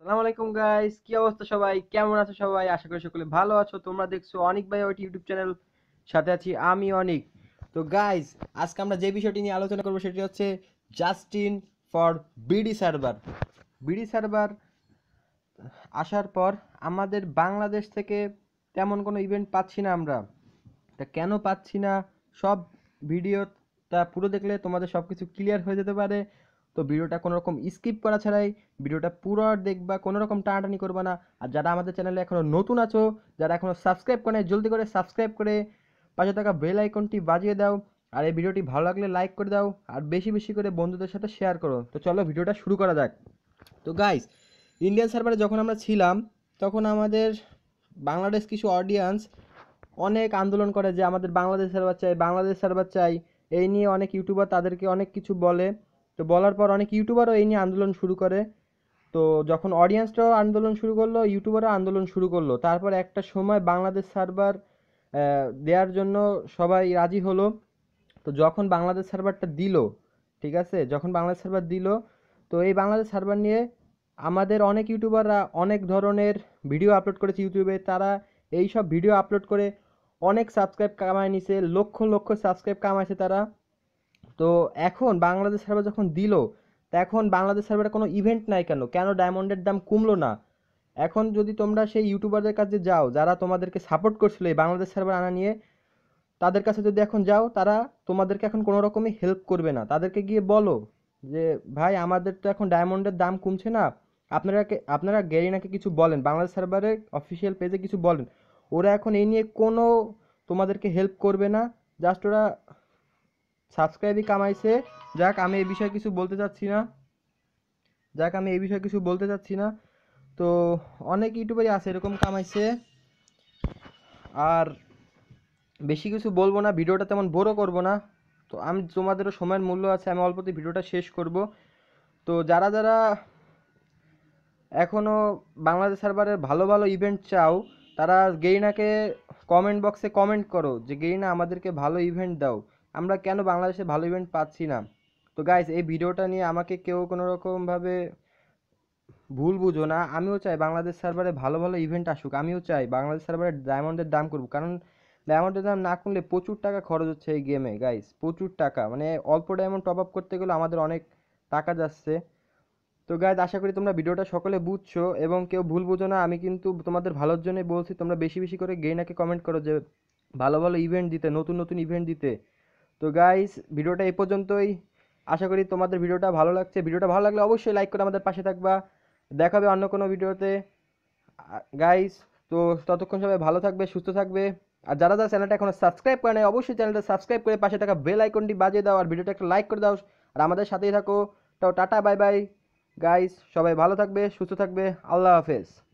আসসালামু আলাইকুম গাইস কি অবস্থা সবাই কেমন আছো সবাই আশা করি সকলে ভালো আছো তোমরা দেখছো অনেক ভাই ওইটি ইউটিউব চ্যানেল সাথে আছি আমি অনেক তো গাইস আজকে আমরা যে বিষয়টি নিয়ে আলোচনা করবো সেটি হচ্ছে Justin for BD server BD server আসার পর আমাদের বাংলাদেশ থেকে তেমন কোনো ইভেন্ট পাচ্ছি না আমরা তা কেন পাচ্ছি না সব ভিডিওটা পুরো দেখলে তোমাদের সব কিছু ক্লিয়ার হয়ে যেতে পারে তো ভিডিওটা কোনো রকম স্কিপ করা ছাড়াই ভিডিওটা পুরো দেখবা কোনো রকম টানাটানি করবা না আর যারা আমাদের চ্যানেলে এখনও নতুন আছো যারা এখনও সাবস্ক্রাইব করে জলদি করে সাবস্ক্রাইব করে পাশে থাকা বেল আইকনটি বাজিয়ে দাও আর এই ভিডিওটি ভালো লাগলে লাইক করে দাও আর বেশি বেশি করে বন্ধুদের সাথে শেয়ার করো তো চলো ভিডিওটা শুরু করা যাক তো গাইস ইন্ডিয়ান সার্ভারে যখন আমরা ছিলাম তখন আমাদের বাংলাদেশ কিছু অডিয়েন্স অনেক আন্দোলন করে যে আমাদের বাংলাদেশ সার্ভার চাই বাংলাদেশ সার্ভার চাই এই নিয়ে অনেক ইউটিউবার তাদেরকে অনেক কিছু বলে তো বলার পর অনেক ইউটিউবারও এই নিয়ে আন্দোলন শুরু করে তো যখন অডিয়েন্সটাও আন্দোলন শুরু করলো ইউটিউবারও আন্দোলন শুরু করলো তারপর একটা সময় বাংলাদেশ সার্ভার দেওয়ার জন্য সবাই রাজি হলো তো যখন বাংলাদেশ সার্ভারটা দিল ঠিক আছে যখন বাংলাদেশ সার্ভার দিল তো এই বাংলাদেশ সার্ভার নিয়ে আমাদের অনেক ইউটিউবাররা অনেক ধরনের ভিডিও আপলোড করেছে ইউটিউবে তারা এই সব ভিডিও আপলোড করে অনেক সাবস্ক্রাইব কামায় নিছে লক্ষ লক্ষ সাবস্ক্রাইব কামাইছে তারা তো এখন বাংলাদেশ সার্ভার যখন দিল তো এখন বাংলাদেশ সার্ভারে কোনো ইভেন্ট নাই কেন কেন ডায়মন্ডের দাম কমলো না এখন যদি তোমরা সেই ইউটিউবারদের কাছে যাও যারা তোমাদেরকে সাপোর্ট করছিল এই বাংলাদেশ সার্ভার আনা নিয়ে তাদের কাছে যদি এখন যাও তারা তোমাদেরকে এখন কোনো রকমই হেল্প করবে না তাদেরকে গিয়ে বলো যে ভাই আমাদের তো এখন ডায়মন্ডের দাম কমছে না আপনারা আপনারা গেরিনাকে কিছু বলেন বাংলাদেশ সার্ভারের অফিসিয়াল পেজে কিছু বলেন ওরা এখন এই নিয়ে কোনো তোমাদেরকে হেল্প করবে না জাস্ট ওরা সাবস্ক্রাইবই কামাইছে যাক আমি এই বিষয়ে কিছু বলতে চাচ্ছি না যাক আমি এই বিষয়ে কিছু বলতে চাচ্ছি না তো অনেক ইউটিউবারই আছে এরকম কামাইছে আর বেশি কিছু বলবো না ভিডিওটা তেমন বড় করব না তো আমি তোমাদেরও সময়ের মূল্য আছে আমি অল্পতে ভিডিওটা শেষ করব তো যারা যারা এখনও বাংলাদেশ সার্ভারের ভালো ভালো ইভেন্ট চাও তারা গেইনাকে কমেন্ট বক্সে কমেন্ট করো যে গেইনা আমাদেরকে ভালো ইভেন্ট দাও আমরা কেন বাংলাদেশে ভালো ইভেন্ট পাচ্ছি না তো গাইস এই ভিডিওটা নিয়ে আমাকে কেউ কোনো রকমভাবে ভুল বুঝো না আমিও চাই বাংলাদেশ সার্ভারে ভালো ভালো ইভেন্ট আসুক আমিও চাই বাংলাদেশ সার্ভারে ডায়মন্ডের দাম করব কারণ ডায়মন্ডের দাম না কমলে প্রচুর টাকা খরচ হচ্ছে এই গেমে গাইস প্রচুর টাকা মানে অল্প ডায়মন্ড টপ আপ করতে গেলে আমাদের অনেক টাকা যাচ্ছে তো গাইজ আশা করি তোমরা ভিডিওটা সকলে বুঝছো এবং কেউ ভুল বুঝো না আমি কিন্তু তোমাদের ভালোর জন্যই বলছি তোমরা বেশি বেশি করে গেইনাকে কমেন্ট করো যে ভালো ভালো ইভেন্ট দিতে নতুন নতুন ইভেন্ট দিতে তো গাইস ভিডিওটা এ পর্যন্তই আশা করি তোমাদের ভিডিওটা ভালো লাগছে ভিডিওটা ভালো লাগলে অবশ্যই লাইক করে আমাদের পাশে থাকবা দেখা হবে অন্য কোনো ভিডিওতে গাইস তো ততক্ষণ সবাই ভালো থাকবে সুস্থ থাকবে আর যারা যারা চ্যানেলটা এখনও সাবস্ক্রাইব করে নেয় অবশ্যই চ্যানেলটা সাবস্ক্রাইব করে পাশে থাকা বেল আইকনটি বাজিয়ে দাও আর ভিডিওটা একটা লাইক করে দাও আর আমাদের সাথেই থাকো তো টাটা বাই বাই গাইস সবাই ভালো থাকবে সুস্থ থাকবে আল্লাহ হাফেজ